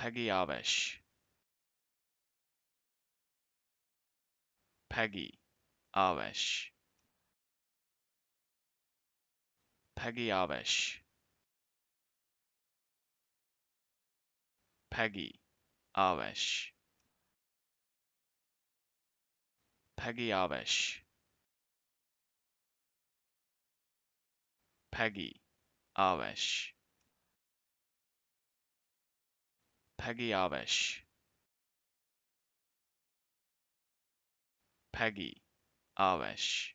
Peggy Avish. Peggy Avish. Peggy Avish. Peggy Avish. Peggy Avish. Peggy Avish. Peggy Amish. Peggy Amish.